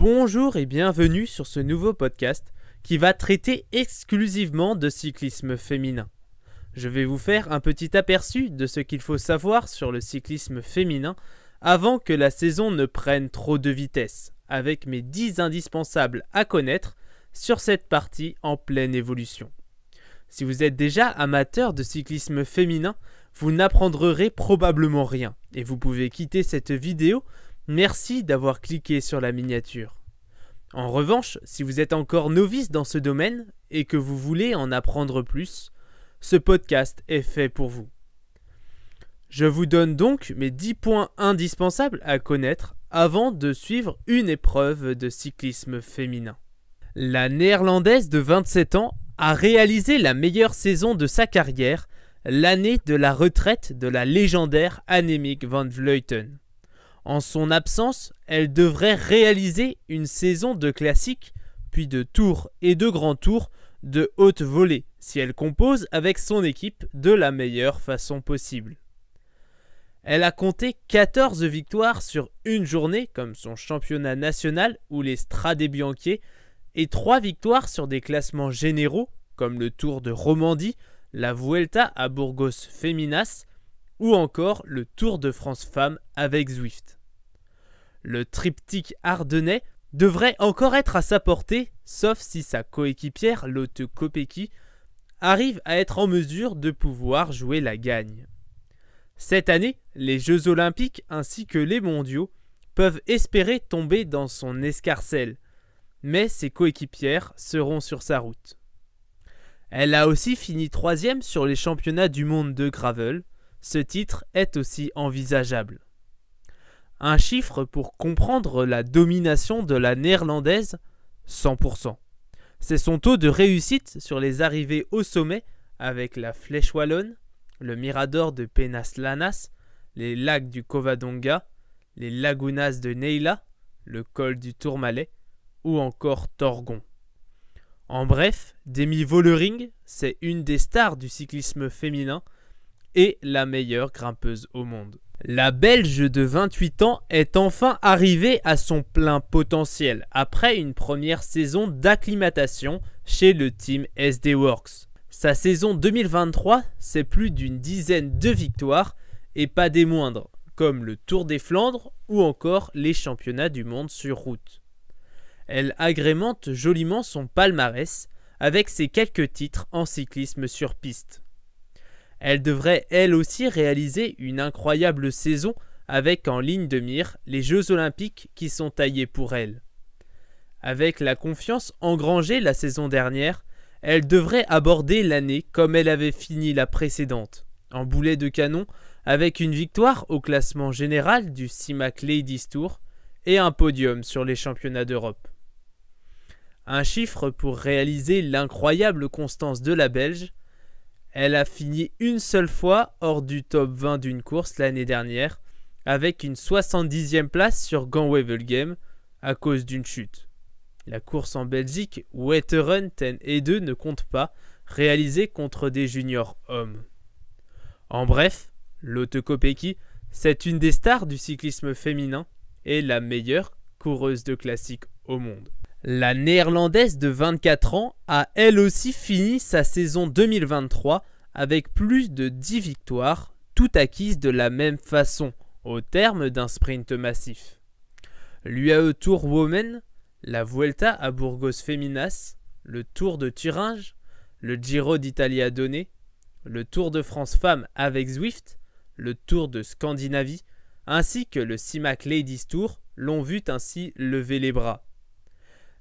Bonjour et bienvenue sur ce nouveau podcast qui va traiter exclusivement de cyclisme féminin. Je vais vous faire un petit aperçu de ce qu'il faut savoir sur le cyclisme féminin avant que la saison ne prenne trop de vitesse, avec mes 10 indispensables à connaître sur cette partie en pleine évolution. Si vous êtes déjà amateur de cyclisme féminin, vous n'apprendrez probablement rien et vous pouvez quitter cette vidéo Merci d'avoir cliqué sur la miniature. En revanche, si vous êtes encore novice dans ce domaine et que vous voulez en apprendre plus, ce podcast est fait pour vous. Je vous donne donc mes 10 points indispensables à connaître avant de suivre une épreuve de cyclisme féminin. La néerlandaise de 27 ans a réalisé la meilleure saison de sa carrière, l'année de la retraite de la légendaire Annemiek van Vleuten. En son absence, elle devrait réaliser une saison de classique, puis de tours et de grands tours de haute volée, si elle compose avec son équipe de la meilleure façon possible. Elle a compté 14 victoires sur une journée, comme son championnat national ou les Strade Bianchiers et 3 victoires sur des classements généraux, comme le Tour de Romandie, la Vuelta à Burgos Feminas ou encore le Tour de France Femmes avec Zwift. Le triptyque ardennais devrait encore être à sa portée, sauf si sa coéquipière Lotte Kopecky arrive à être en mesure de pouvoir jouer la gagne. Cette année, les Jeux olympiques ainsi que les mondiaux peuvent espérer tomber dans son escarcelle, mais ses coéquipières seront sur sa route. Elle a aussi fini troisième sur les championnats du monde de gravel, ce titre est aussi envisageable. Un chiffre pour comprendre la domination de la néerlandaise 100%. C'est son taux de réussite sur les arrivées au sommet avec la Flèche Wallonne, le Mirador de Penas-Lanas, les lacs du Covadonga, les Lagunas de Neila, le col du Tourmalet ou encore Torgon. En bref, Demi Vollering, c'est une des stars du cyclisme féminin et la meilleure grimpeuse au monde. La Belge de 28 ans est enfin arrivée à son plein potentiel après une première saison d'acclimatation chez le team SD Works. Sa saison 2023, c'est plus d'une dizaine de victoires et pas des moindres, comme le Tour des Flandres ou encore les championnats du monde sur route. Elle agrémente joliment son palmarès avec ses quelques titres en cyclisme sur piste. Elle devrait elle aussi réaliser une incroyable saison avec en ligne de mire les Jeux olympiques qui sont taillés pour elle. Avec la confiance engrangée la saison dernière, elle devrait aborder l'année comme elle avait fini la précédente, en boulet de canon, avec une victoire au classement général du CIMAC Ladies Tour et un podium sur les championnats d'Europe. Un chiffre pour réaliser l'incroyable constance de la Belge, elle a fini une seule fois hors du top 20 d'une course l'année dernière, avec une 70e place sur Ganwevel Game à cause d'une chute. La course en Belgique, wetteren 10 et 2 ne compte pas, réalisée contre des juniors hommes. En bref, Lotte Kopecky, c'est une des stars du cyclisme féminin et la meilleure coureuse de classique au monde. La néerlandaise de 24 ans a elle aussi fini sa saison 2023 avec plus de 10 victoires, toutes acquises de la même façon, au terme d'un sprint massif. L'UAE Tour Women, la Vuelta à Burgos Feminas, le Tour de Thuringe, le Giro d'Italia à Donné, le Tour de France Femmes avec Zwift, le Tour de Scandinavie, ainsi que le CIMAC Ladies Tour l'ont vu ainsi lever les bras.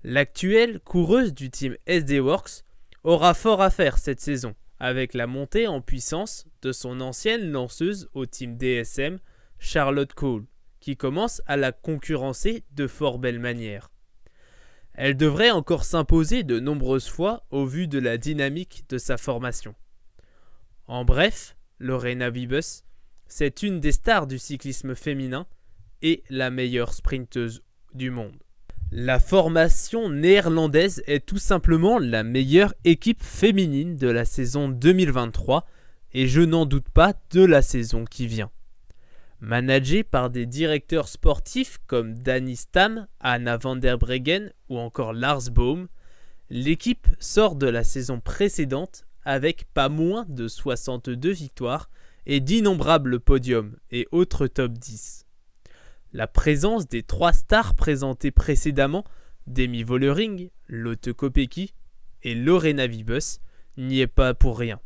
L'actuelle coureuse du team SD Works aura fort à faire cette saison avec la montée en puissance de son ancienne lanceuse au team DSM, Charlotte Cole, qui commence à la concurrencer de fort belle manière. Elle devrait encore s'imposer de nombreuses fois au vu de la dynamique de sa formation. En bref, Lorena Vibus, c'est une des stars du cyclisme féminin et la meilleure sprinteuse du monde. La formation néerlandaise est tout simplement la meilleure équipe féminine de la saison 2023 et je n'en doute pas de la saison qui vient. Managée par des directeurs sportifs comme Danny Stam, Anna van der Breggen ou encore Lars Baum, l'équipe sort de la saison précédente avec pas moins de 62 victoires et d'innombrables podiums et autres top 10 la présence des trois stars présentées précédemment, Demi Vollering, Lotte Kopecky et Lorena Vibus, n'y est pas pour rien.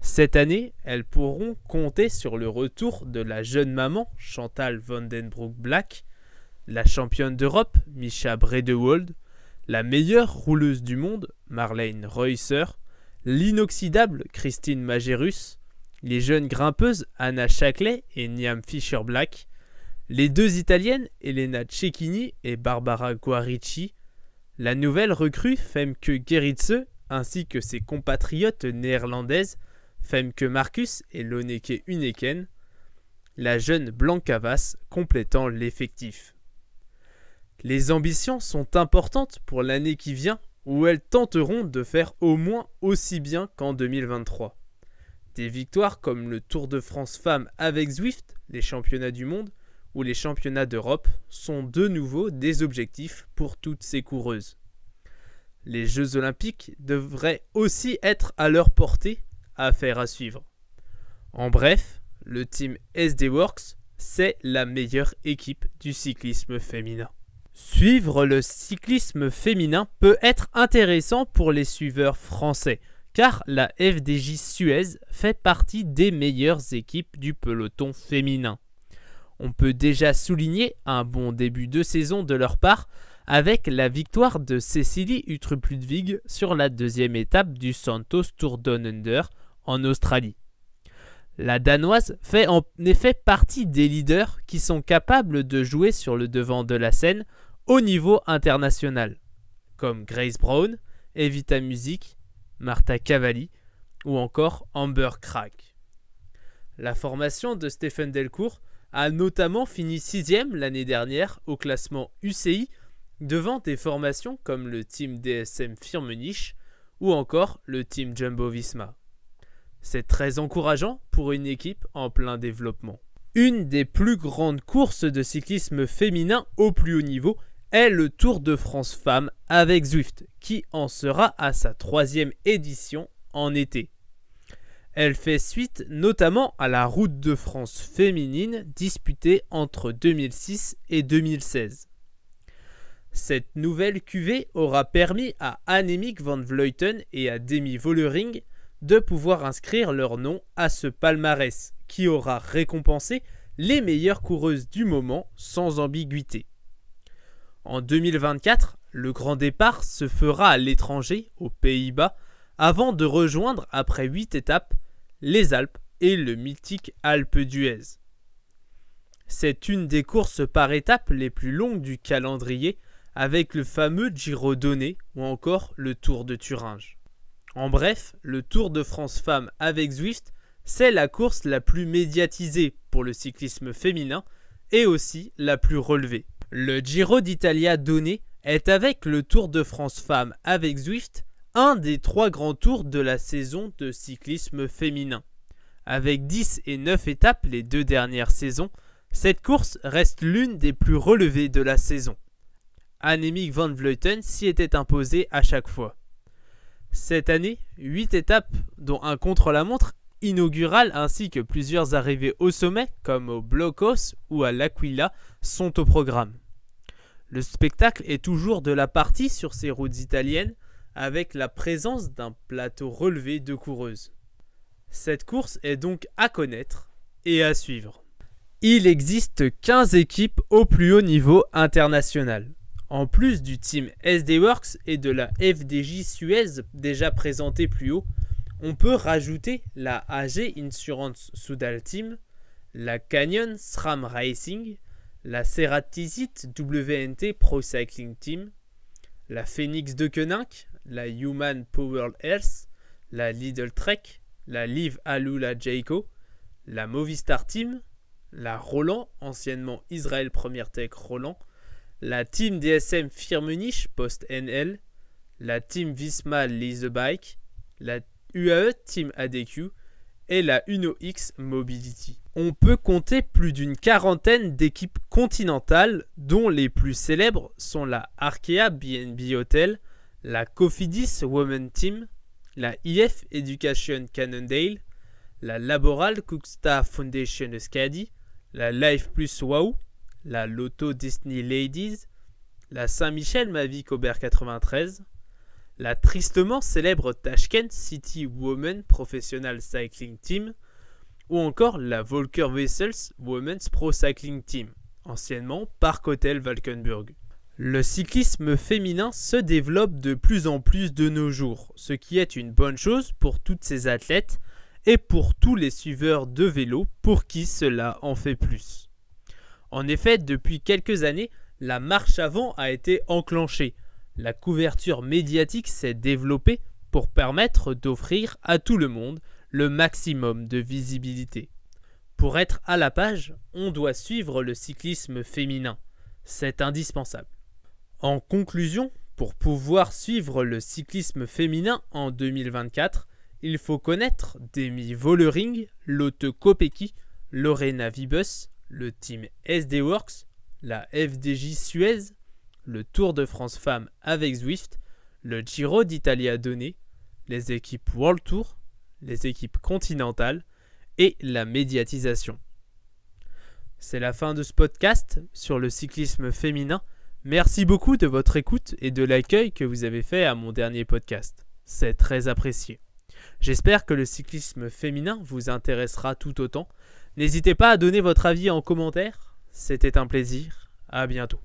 Cette année, elles pourront compter sur le retour de la jeune maman Chantal Vandenbroek Black, la championne d'Europe Misha Bredewald, la meilleure rouleuse du monde Marlene Reusser, l'inoxydable Christine Majerus, les jeunes grimpeuses Anna Shackley et Niam Fisher Black, les deux Italiennes, Elena Cecchini et Barbara Guarici, la nouvelle recrue Femke Geritze, ainsi que ses compatriotes néerlandaises Femke Marcus et Loneke Uneken, la jeune Blancavas complétant l'effectif. Les ambitions sont importantes pour l'année qui vient où elles tenteront de faire au moins aussi bien qu'en 2023. Des victoires comme le Tour de France Femmes avec Zwift, les championnats du monde, où les championnats d'Europe sont de nouveau des objectifs pour toutes ces coureuses. Les Jeux olympiques devraient aussi être à leur portée, affaire à suivre. En bref, le team SD Works, c'est la meilleure équipe du cyclisme féminin. Suivre le cyclisme féminin peut être intéressant pour les suiveurs français, car la FDJ Suez fait partie des meilleures équipes du peloton féminin. On peut déjà souligner un bon début de saison de leur part avec la victoire de Cecily Ludwig sur la deuxième étape du Santos Tour Down Under en Australie. La Danoise fait en effet partie des leaders qui sont capables de jouer sur le devant de la scène au niveau international, comme Grace Brown, Evita Music, Martha Cavalli ou encore Amber Crack. La formation de Stephen Delcourt a notamment fini sixième l'année dernière au classement UCI devant des formations comme le team DSM Firmenich ou encore le team Jumbo Visma. C'est très encourageant pour une équipe en plein développement. Une des plus grandes courses de cyclisme féminin au plus haut niveau est le Tour de France Femmes avec Zwift, qui en sera à sa troisième édition en été. Elle fait suite notamment à la Route de France féminine disputée entre 2006 et 2016. Cette nouvelle cuvée aura permis à Annemiek van Vleuten et à Demi Vollering de pouvoir inscrire leur nom à ce palmarès qui aura récompensé les meilleures coureuses du moment sans ambiguïté. En 2024, le grand départ se fera à l'étranger, aux Pays-Bas, avant de rejoindre, après 8 étapes, les Alpes et le mythique Alpe d'Huez. C'est une des courses par étapes les plus longues du calendrier avec le fameux Giro Donné ou encore le Tour de Thuringe. En bref, le Tour de France Femmes avec Zwift, c'est la course la plus médiatisée pour le cyclisme féminin et aussi la plus relevée. Le Giro d'Italia Donné est avec le Tour de France Femmes avec Zwift un des trois grands tours de la saison de cyclisme féminin. Avec 10 et 9 étapes les deux dernières saisons, cette course reste l'une des plus relevées de la saison. Annemiek van Vleuten s'y était imposée à chaque fois. Cette année, 8 étapes, dont un contre-la-montre inaugural ainsi que plusieurs arrivées au sommet, comme au Blocos ou à l'Aquila, sont au programme. Le spectacle est toujours de la partie sur ces routes italiennes, avec la présence d'un plateau relevé de coureuses. Cette course est donc à connaître et à suivre. Il existe 15 équipes au plus haut niveau international. En plus du team SD Works et de la FDJ Suez déjà présentée plus haut, on peut rajouter la AG Insurance Soudal Team, la Canyon SRAM Racing, la Ceratizit WNT Pro Cycling Team, la Phoenix de Queninck, la Human Power Health, la Lidl Trek, la Live Alula Jayco, la Movistar Team, la Roland, anciennement Israel Premier Tech Roland, la Team DSM Firmenich post-NL, la Team Visma Lease Bike, la UAE Team ADQ et la Uno X Mobility. On peut compter plus d'une quarantaine d'équipes continentales, dont les plus célèbres sont la Arkea BNB Hotel, la Cofidis Women Team, la IF Education Cannondale, la Laboral Cookstar Foundation Scadi, la Life Plus Wow, la Lotto Disney Ladies, la Saint-Michel Mavic Aubert 93, la tristement célèbre Tashkent City Women Professional Cycling Team, ou encore la Volker Vessels Women's Pro Cycling Team, anciennement Park Hotel Valkenburg. Le cyclisme féminin se développe de plus en plus de nos jours, ce qui est une bonne chose pour toutes ces athlètes et pour tous les suiveurs de vélo pour qui cela en fait plus. En effet, depuis quelques années, la marche avant a été enclenchée. La couverture médiatique s'est développée pour permettre d'offrir à tout le monde le maximum de visibilité. Pour être à la page, on doit suivre le cyclisme féminin. C'est indispensable. En conclusion, pour pouvoir suivre le cyclisme féminin en 2024, il faut connaître Demi Vollering, Lotte Kopecky, Lorena Vibus, le team SD Works, la FDJ Suez, le Tour de France Femmes avec Zwift, le Giro d'Italia donné, les équipes World Tour, les équipes continentales et la médiatisation. C'est la fin de ce podcast sur le cyclisme féminin. Merci beaucoup de votre écoute et de l'accueil que vous avez fait à mon dernier podcast. C'est très apprécié. J'espère que le cyclisme féminin vous intéressera tout autant. N'hésitez pas à donner votre avis en commentaire. C'était un plaisir. À bientôt.